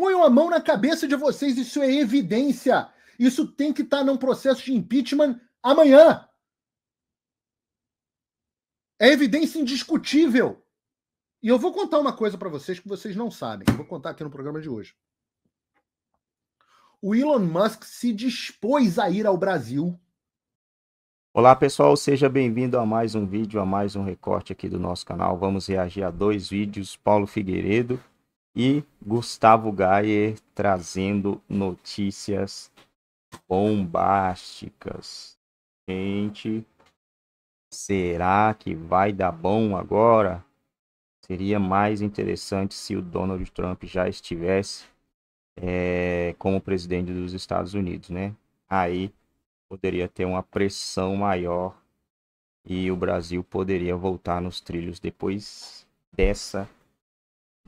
Ponham a mão na cabeça de vocês, isso é evidência. Isso tem que estar num processo de impeachment amanhã. É evidência indiscutível. E eu vou contar uma coisa para vocês que vocês não sabem. Eu vou contar aqui no programa de hoje. O Elon Musk se dispôs a ir ao Brasil. Olá pessoal, seja bem-vindo a mais um vídeo, a mais um recorte aqui do nosso canal. Vamos reagir a dois vídeos, Paulo Figueiredo e Gustavo Gaier trazendo notícias bombásticas. Gente, será que vai dar bom agora? Seria mais interessante se o Donald Trump já estivesse é, como presidente dos Estados Unidos, né? Aí poderia ter uma pressão maior e o Brasil poderia voltar nos trilhos depois dessa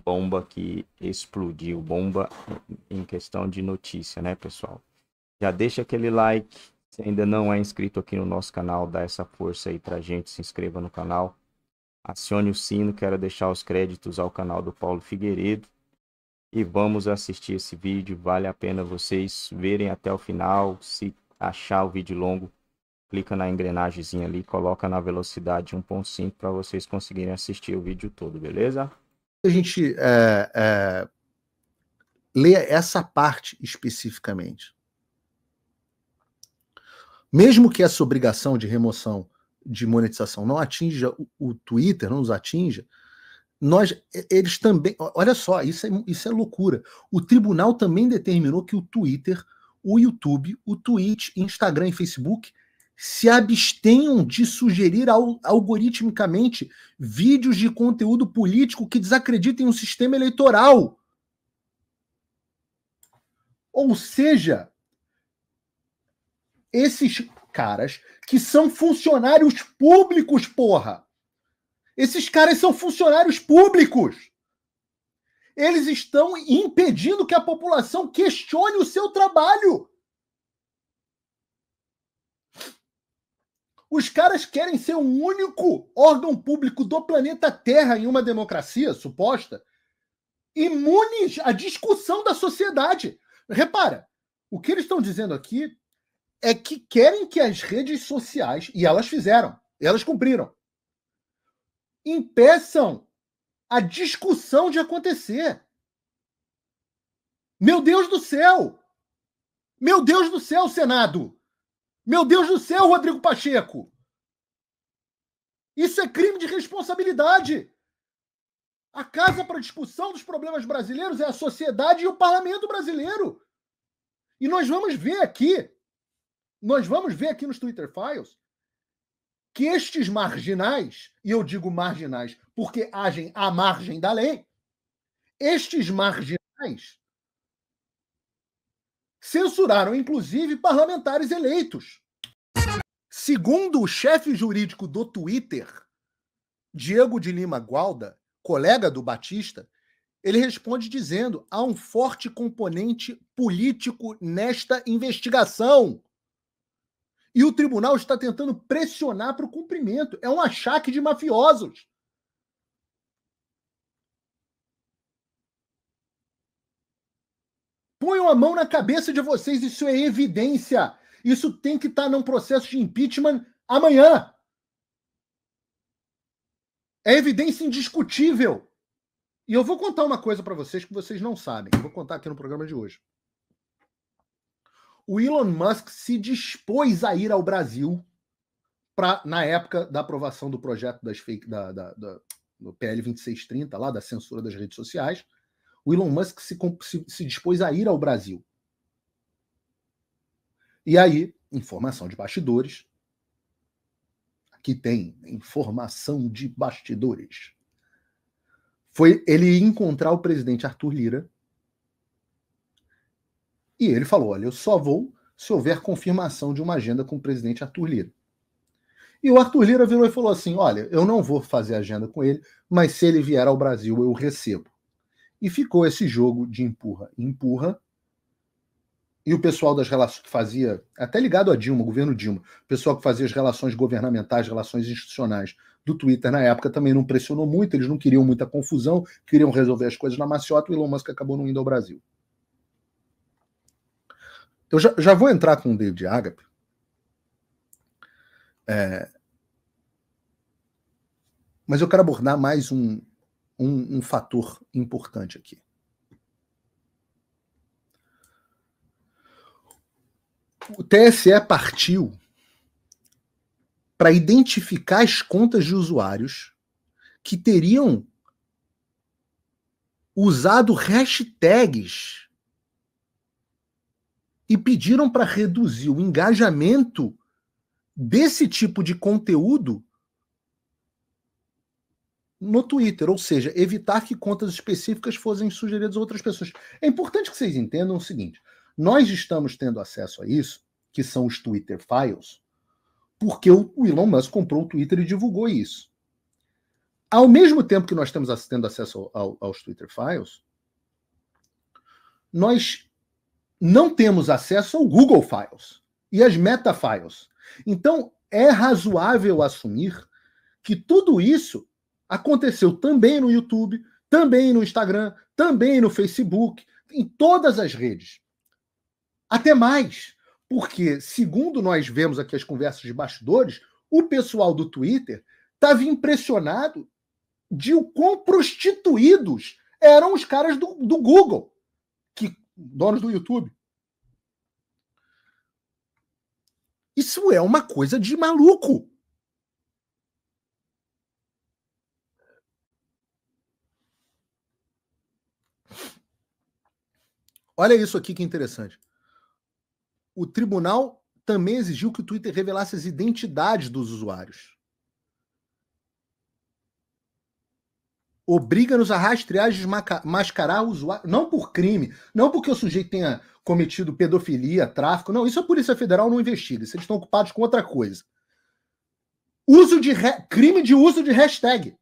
bomba que explodiu, bomba em questão de notícia, né, pessoal? Já deixa aquele like. Se ainda não é inscrito aqui no nosso canal, dá essa força aí pra gente, se inscreva no canal. Acione o sino, quero deixar os créditos ao canal do Paulo Figueiredo. E vamos assistir esse vídeo, vale a pena vocês verem até o final. Se achar o vídeo longo, clica na engrenagemzinha ali, coloca na velocidade 1.5 para vocês conseguirem assistir o vídeo todo, beleza? a gente é, é, lê essa parte especificamente? Mesmo que essa obrigação de remoção de monetização não atinja o, o Twitter, não nos atinja, nós eles também. Olha só, isso é, isso é loucura. O tribunal também determinou que o Twitter, o YouTube, o Twitch, Instagram e Facebook se abstenham de sugerir algoritmicamente vídeos de conteúdo político que desacreditem o sistema eleitoral. Ou seja, esses caras que são funcionários públicos, porra. Esses caras são funcionários públicos. Eles estão impedindo que a população questione o seu trabalho. Os caras querem ser o único órgão público do planeta Terra em uma democracia suposta imunes à discussão da sociedade. Repara, o que eles estão dizendo aqui é que querem que as redes sociais, e elas fizeram, elas cumpriram, impeçam a discussão de acontecer. Meu Deus do céu! Meu Deus do céu, Senado! Meu Deus do céu, Rodrigo Pacheco! Isso é crime de responsabilidade. A casa para discussão dos problemas brasileiros é a sociedade e o parlamento brasileiro. E nós vamos ver aqui, nós vamos ver aqui nos Twitter Files, que estes marginais, e eu digo marginais porque agem à margem da lei, estes marginais Censuraram, inclusive, parlamentares eleitos. Segundo o chefe jurídico do Twitter, Diego de Lima Gualda, colega do Batista, ele responde dizendo: há um forte componente político nesta investigação. E o tribunal está tentando pressionar para o cumprimento. É um achaque de mafiosos. Ponham a mão na cabeça de vocês, isso é evidência. Isso tem que estar num processo de impeachment amanhã. É evidência indiscutível. E eu vou contar uma coisa para vocês que vocês não sabem. Eu vou contar aqui no programa de hoje. O Elon Musk se dispôs a ir ao Brasil pra, na época da aprovação do projeto das fake, da, da, da, do PL 2630, lá da censura das redes sociais o Elon Musk se, se, se dispôs a ir ao Brasil. E aí, informação de bastidores. Aqui tem informação de bastidores. Foi ele encontrar o presidente Arthur Lira. E ele falou: Olha, eu só vou se houver confirmação de uma agenda com o presidente Arthur Lira. E o Arthur Lira virou e falou assim: Olha, eu não vou fazer agenda com ele, mas se ele vier ao Brasil, eu recebo. E ficou esse jogo de empurra empurra. E o pessoal das relações que fazia, até ligado a Dilma, governo Dilma, o pessoal que fazia as relações governamentais, relações institucionais do Twitter na época também não pressionou muito, eles não queriam muita confusão, queriam resolver as coisas na maciota, o Elon Musk acabou não indo ao Brasil. Eu já, já vou entrar com o David Agape. É... Mas eu quero abordar mais um, um, um fator importante aqui. O TSE partiu para identificar as contas de usuários que teriam usado hashtags e pediram para reduzir o engajamento desse tipo de conteúdo no Twitter, ou seja, evitar que contas específicas fossem sugeridas a outras pessoas. É importante que vocês entendam o seguinte: nós estamos tendo acesso a isso, que são os Twitter Files, porque o Elon Musk comprou o Twitter e divulgou isso. Ao mesmo tempo que nós estamos tendo acesso ao, aos Twitter Files, nós não temos acesso ao Google Files e às Meta Files. Então, é razoável assumir que tudo isso Aconteceu também no YouTube, também no Instagram, também no Facebook, em todas as redes. Até mais, porque, segundo nós vemos aqui as conversas de bastidores, o pessoal do Twitter estava impressionado de o quão prostituídos eram os caras do, do Google, que donos do YouTube. Isso é uma coisa de maluco. Olha isso aqui que interessante. O tribunal também exigiu que o Twitter revelasse as identidades dos usuários. Obriga-nos a rastrear e mascarar o usuário. Não por crime, não porque o sujeito tenha cometido pedofilia, tráfico. Não, isso a Polícia Federal não investiga. Eles estão ocupados com outra coisa. Uso de re... crime de uso de hashtag.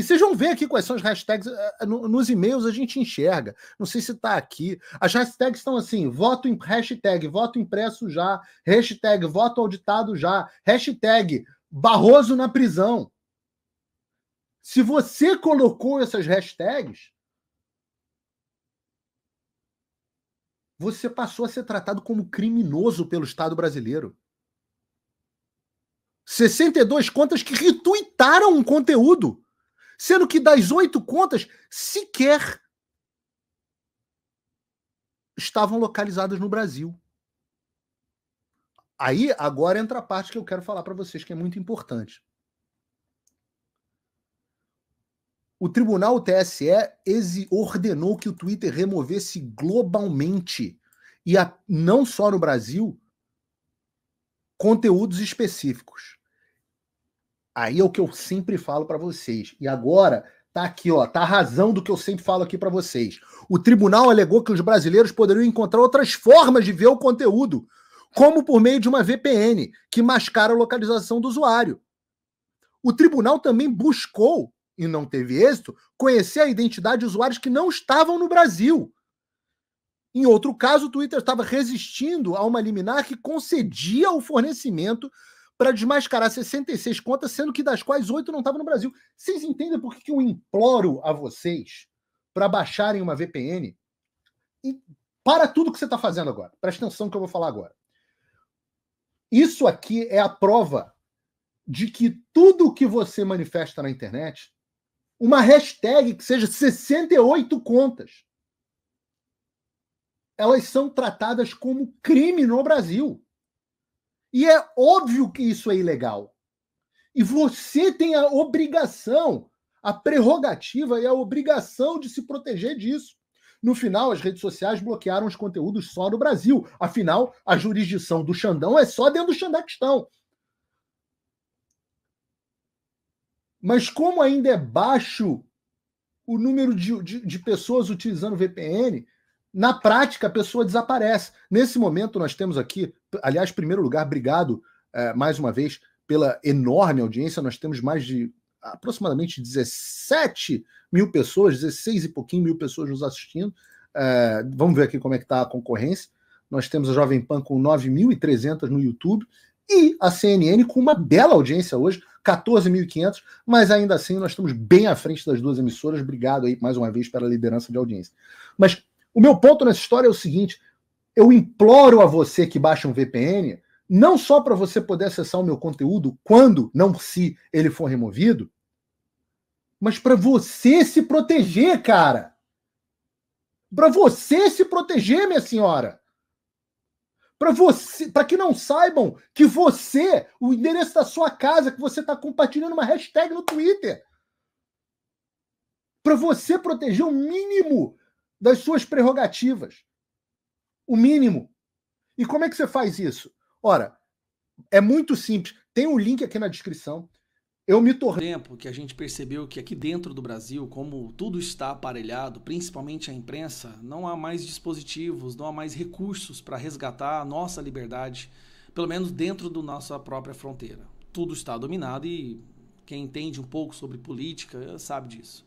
E vocês vão ver aqui quais são as hashtags. Eh, eh, nos e-mails a gente enxerga. Não sei se está aqui. As hashtags estão assim: voto em hashtag, voto impresso já, hashtag, voto auditado já, hashtag Barroso na prisão. Se você colocou essas hashtags, você passou a ser tratado como criminoso pelo Estado brasileiro. 62 contas que retuitaram um conteúdo sendo que das oito contas, sequer estavam localizadas no Brasil. Aí, agora entra a parte que eu quero falar para vocês, que é muito importante. O tribunal TSE ordenou que o Twitter removesse globalmente, e a, não só no Brasil, conteúdos específicos. Aí é o que eu sempre falo para vocês. E agora tá aqui, ó, tá a razão do que eu sempre falo aqui para vocês. O tribunal alegou que os brasileiros poderiam encontrar outras formas de ver o conteúdo, como por meio de uma VPN, que mascara a localização do usuário. O tribunal também buscou, e não teve êxito, conhecer a identidade de usuários que não estavam no Brasil. Em outro caso, o Twitter estava resistindo a uma liminar que concedia o fornecimento para desmascarar 66 contas, sendo que das quais oito não estavam no Brasil. Vocês entendem por que eu imploro a vocês para baixarem uma VPN? E para tudo que você está fazendo agora. Presta atenção no que eu vou falar agora. Isso aqui é a prova de que tudo que você manifesta na internet, uma hashtag que seja 68 contas, elas são tratadas como crime no Brasil. E é óbvio que isso é ilegal. E você tem a obrigação, a prerrogativa e a obrigação de se proteger disso. No final, as redes sociais bloquearam os conteúdos só no Brasil. Afinal, a jurisdição do Xandão é só dentro do Xandaquistão. Mas como ainda é baixo o número de, de, de, pessoas utilizando VPN, na prática a pessoa desaparece. Nesse momento, nós temos aqui Aliás, primeiro lugar, obrigado é, mais uma vez pela enorme audiência. Nós temos mais de aproximadamente 17 mil pessoas, 16 e pouquinho mil pessoas nos assistindo. É, vamos ver aqui como é que está a concorrência. Nós temos a Jovem Pan com 9.300 no YouTube e a CNN com uma bela audiência hoje, 14.500, mas ainda assim nós estamos bem à frente das duas emissoras. Obrigado aí mais uma vez pela liderança de audiência. Mas o meu ponto nessa história é o seguinte: eu imploro a você que baixa um VPN, não só para você poder acessar o meu conteúdo quando, não se ele for removido, mas para você se proteger, cara. Para você se proteger, minha senhora. Para você, para que não saibam que você, o endereço da sua casa que você está compartilhando uma hashtag no Twitter, para você proteger o mínimo das suas prerrogativas. O mínimo. E como é que você faz isso? Ora, é muito simples. Tem um link aqui na descrição. Eu me tornei. Tempo que a gente percebeu que aqui dentro do Brasil, como tudo está aparelhado, principalmente a imprensa, não há mais dispositivos, não há mais recursos para resgatar a nossa liberdade, pelo menos dentro da nossa própria fronteira. Tudo está dominado e quem entende um pouco sobre política sabe disso.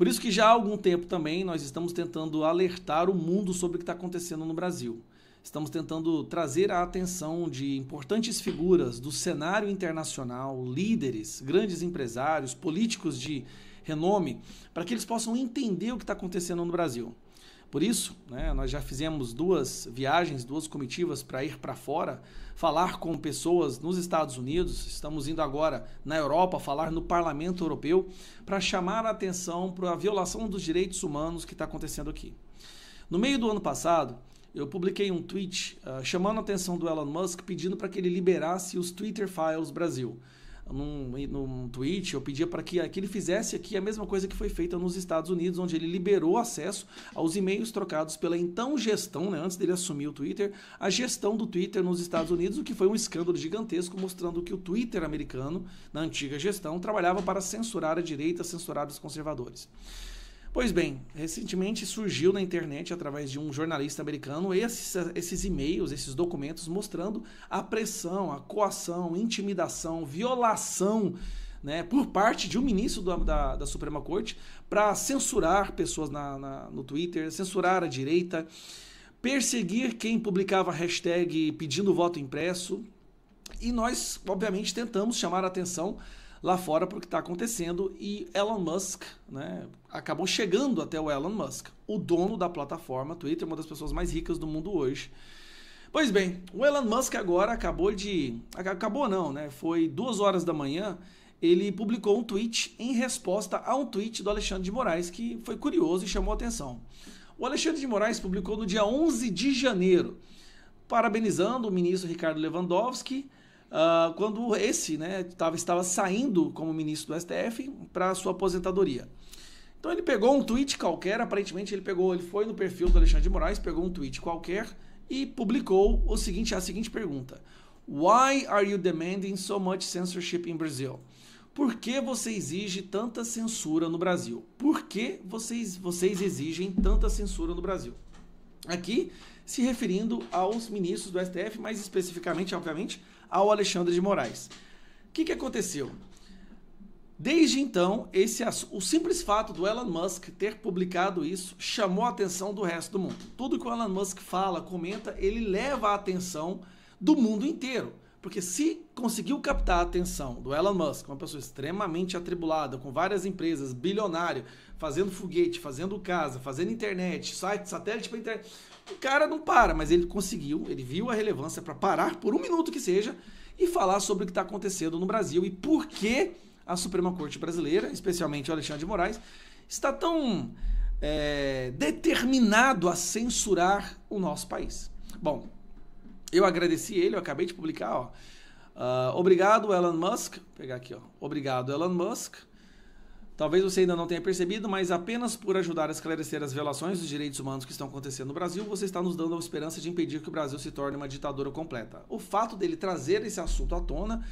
Por isso que já há algum tempo também nós estamos tentando alertar o mundo sobre o que está acontecendo no Brasil. Estamos tentando trazer a atenção de importantes figuras do cenário internacional, líderes, grandes empresários, políticos de renome, para que eles possam entender o que está acontecendo no Brasil. Por isso, né, nós já fizemos duas viagens, duas comitivas para ir para fora, falar com pessoas nos Estados Unidos, estamos indo agora na Europa falar no Parlamento Europeu para chamar a atenção para a violação dos direitos humanos que está acontecendo aqui. No meio do ano passado, eu publiquei um tweet uh, chamando a atenção do Elon Musk pedindo para que ele liberasse os Twitter Files Brasil num, num tweet, eu pedia para que, que ele fizesse aqui a mesma coisa que foi feita nos Estados Unidos, onde ele liberou acesso aos e-mails trocados pela então gestão, né, antes dele assumir o Twitter, a gestão do Twitter nos Estados Unidos, o que foi um escândalo gigantesco, mostrando que o Twitter americano, na antiga gestão, trabalhava para censurar a direita, censurar os conservadores. Pois bem, recentemente surgiu na internet, através de um jornalista americano, esses, esses e-mails, esses documentos mostrando a pressão, a coação, intimidação, violação né, por parte de um ministro da, da, da Suprema Corte para censurar pessoas na, na, no Twitter, censurar a direita, perseguir quem publicava hashtag pedindo voto impresso. E nós, obviamente, tentamos chamar a atenção lá fora para o que está acontecendo e Elon Musk, né, acabou chegando até o Elon Musk, o dono da plataforma Twitter, é uma das pessoas mais ricas do mundo hoje. Pois bem, o Elon Musk agora acabou de, acabou não, né? Foi duas horas da manhã, ele publicou um tweet em resposta a um tweet do Alexandre de Moraes que foi curioso e chamou atenção. O Alexandre de Moraes publicou no dia 11 de janeiro, parabenizando o ministro Ricardo Lewandowski uh, quando esse né, tava, estava saindo como ministro do STF para sua aposentadoria. Então ele pegou um tweet qualquer, aparentemente ele pegou, ele foi no perfil do Alexandre de Moraes, pegou um tweet qualquer e publicou o seguinte, a seguinte pergunta: Why are you demanding so much censorship in Brazil? Por que você exige tanta censura no Brasil? Por que vocês, vocês exigem tanta censura no Brasil? Aqui se referindo aos ministros do STF, mais especificamente, obviamente, ao Alexandre de Moraes. O que, que aconteceu? Desde então, esse, o simples fato do Elon Musk ter publicado isso chamou a atenção do resto do mundo. Tudo que o Elon Musk fala, comenta, ele leva a atenção do mundo inteiro. Porque se conseguiu captar a atenção do Elon Musk, uma pessoa extremamente atribulada, com várias empresas, bilionário, fazendo foguete, fazendo casa, fazendo internet, site, satélite para internet, o cara não para, mas ele conseguiu, ele viu a relevância para parar por um minuto que seja e falar sobre o que está acontecendo no Brasil e por que a Suprema Corte Brasileira, especialmente o Alexandre de Moraes, está tão é, determinado a censurar o nosso país. Bom, eu agradeci ele, eu acabei de publicar, ó. Uh, obrigado, Elon Musk. Vou pegar aqui, ó. Obrigado, Elon Musk. Talvez você ainda não tenha percebido, mas apenas por ajudar a esclarecer as violações dos direitos humanos que estão acontecendo no Brasil, você está nos dando a esperança de impedir que o Brasil se torne uma ditadura completa. O fato dele trazer esse assunto à tona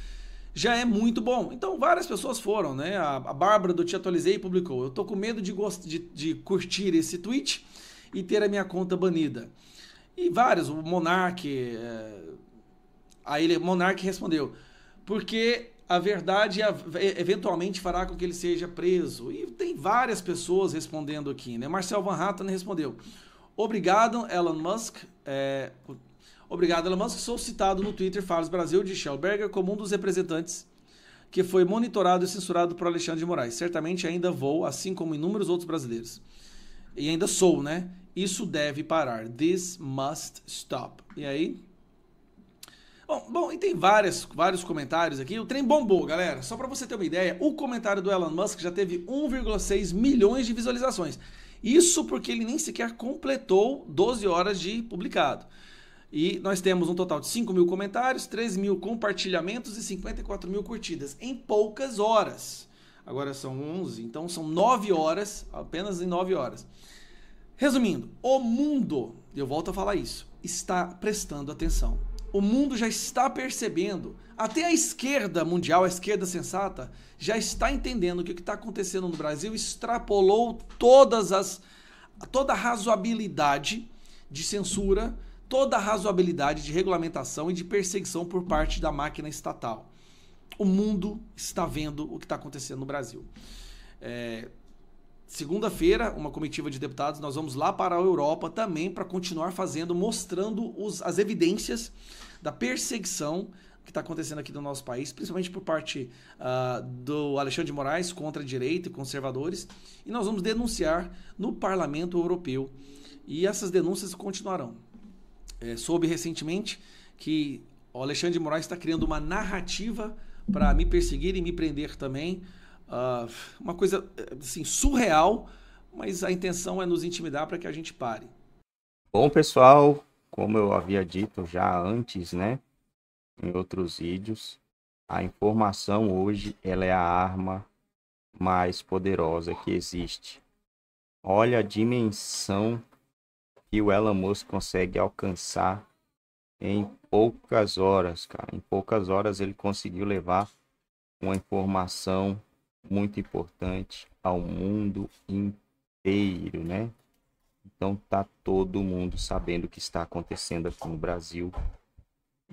já é muito bom. Então, várias pessoas foram, né? A, Bárbara do Te Atualizei publicou: Eu tô com medo de, de, de curtir esse tweet e ter a minha conta banida. E vários, o Monarque é... Aí ele, Monark respondeu: porque a verdade é, é, eventualmente fará com que ele seja preso. E tem várias pessoas respondendo aqui, né? Marcel Van Hatten respondeu: Obrigado, Elon Musk. É... Obrigado, Elon Musk. Sou citado no Twitter Faros Brasil de Schellberger como um dos representantes que foi monitorado e censurado por Alexandre de Moraes. Certamente ainda vou, assim como inúmeros outros brasileiros. E ainda sou, né? Isso deve parar. This must stop. E aí? Bom, bom e tem várias, vários comentários aqui. O trem bombou, galera. Só para você ter uma ideia, o comentário do Elon Musk já teve 1,6 milhões de visualizações. Isso porque ele nem sequer completou 12 horas de publicado. E nós temos um total de 5 mil comentários, 3 mil compartilhamentos e 54 mil curtidas em poucas horas. Agora são 11, então são 9 horas, apenas em 9 horas. Resumindo, o mundo, eu volto a falar isso, está prestando atenção. O mundo já está percebendo, até a esquerda mundial, a esquerda sensata, já está entendendo que o que está acontecendo no Brasil extrapolou todas as toda a razoabilidade de censura, toda a razoabilidade de regulamentação e de perseguição por parte da máquina estatal. O mundo está vendo o que está acontecendo no Brasil. É, Segunda-feira, uma comitiva de deputados, nós vamos lá para a Europa também para continuar fazendo, mostrando os, as evidências da perseguição que está acontecendo aqui no nosso país, principalmente por parte uh, do Alexandre de Moraes contra a direita e conservadores. E nós vamos denunciar no Parlamento Europeu. E essas denúncias continuarão. É, soube recentemente que o Alexandre de Moraes está criando uma narrativa para me perseguir e me prender também Uh, uma coisa eh, assim, surreal, mas a intenção é nos intimidar para que a gente pare. Bom, pessoal, como eu havia dito já antes, né, em outros vídeos, a informação hoje ela é a arma mais poderosa que existe. Olha a dimensão que o Elon Musk consegue alcançar em poucas horas, cara. Em poucas horas ele conseguiu levar uma informação muito importante ao mundo inteiro, né? Então tá todo mundo sabendo o que está acontecendo aqui no Brasil.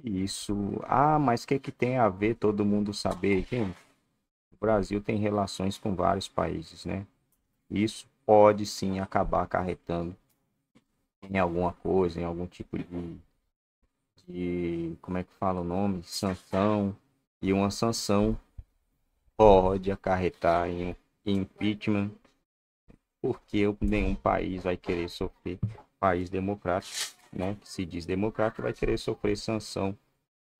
E isso, ah, mas o que que tem a ver todo mundo saber? Quem? O Brasil tem relações com vários países, né? Isso pode sim acabar acarretando em alguma coisa, em algum tipo de, de como é que fala o nome, sanção e uma sanção pode acarretar em impeachment, porque nenhum país vai querer sofrer, país democrático, né, que se diz democrático, vai querer sofrer sanção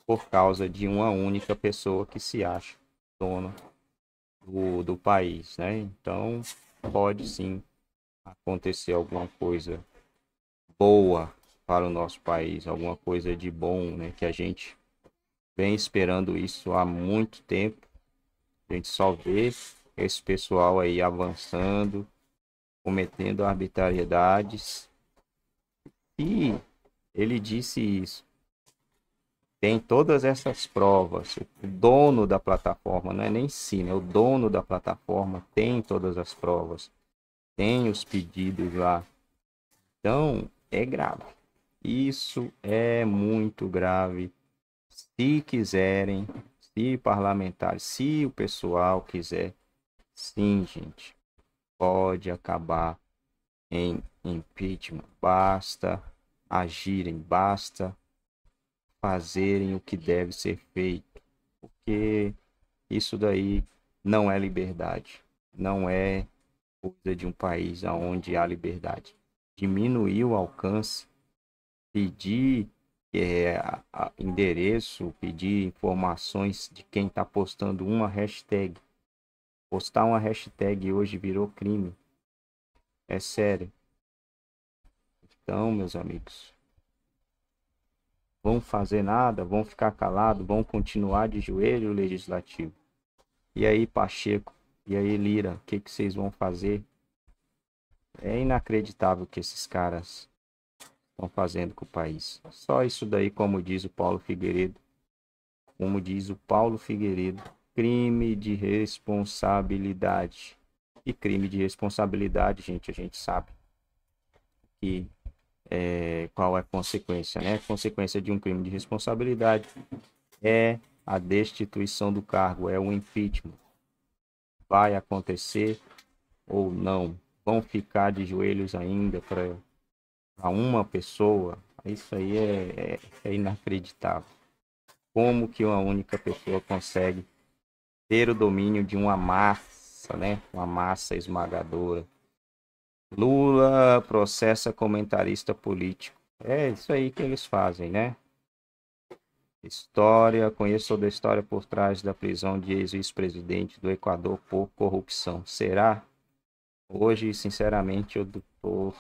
por causa de uma única pessoa que se acha dona do, do país, né? Então, pode sim acontecer alguma coisa boa para o nosso país, alguma coisa de bom, né? Que a gente vem esperando isso há muito tempo a gente só vê esse pessoal aí avançando, cometendo arbitrariedades. E ele disse isso. Tem todas essas provas. O dono da plataforma, não é nem sim, né? O dono da plataforma tem todas as provas. Tem os pedidos lá. Então, é grave. Isso é muito grave. Se quiserem, se parlamentares, se o pessoal quiser, sim, gente, pode acabar em impeachment. Basta agirem, basta fazerem o que deve ser feito, porque isso daí não é liberdade, não é coisa de um país onde há liberdade. Diminuir o alcance, pedir é, endereço, pedir informações de quem está postando uma hashtag. Postar uma hashtag hoje virou crime. É sério. Então, meus amigos, vão fazer nada, vão ficar calado, vão continuar de joelho legislativo. E aí, Pacheco, e aí, Lira, o que, que vocês vão fazer? É inacreditável que esses caras estão fazendo com o país. Só isso daí, como diz o Paulo Figueiredo, como diz o Paulo Figueiredo, crime de responsabilidade. E crime de responsabilidade, gente, a gente sabe que é, qual é a consequência, né? A consequência de um crime de responsabilidade é a destituição do cargo, é o impeachment. Vai acontecer ou não? Vão ficar de joelhos ainda para a uma pessoa, isso aí é, é, é inacreditável. Como que uma única pessoa consegue ter o domínio de uma massa, né? Uma massa esmagadora. Lula processa comentarista político. É isso aí que eles fazem, né? História, conheço toda a história por trás da prisão de ex-vice-presidente do Equador por corrupção. Será? Hoje, sinceramente, eu tô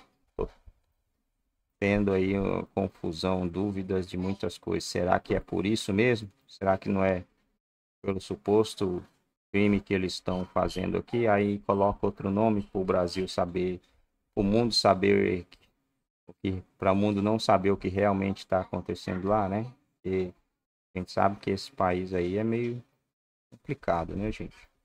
tendo aí confusão, dúvidas de muitas coisas. Será que é por isso mesmo? Será que não é pelo suposto crime que eles estão fazendo aqui? Aí coloca outro nome para o Brasil saber, o mundo saber, para o mundo não saber o que realmente está acontecendo lá, né? E a gente sabe que esse país aí é meio complicado, né, gente?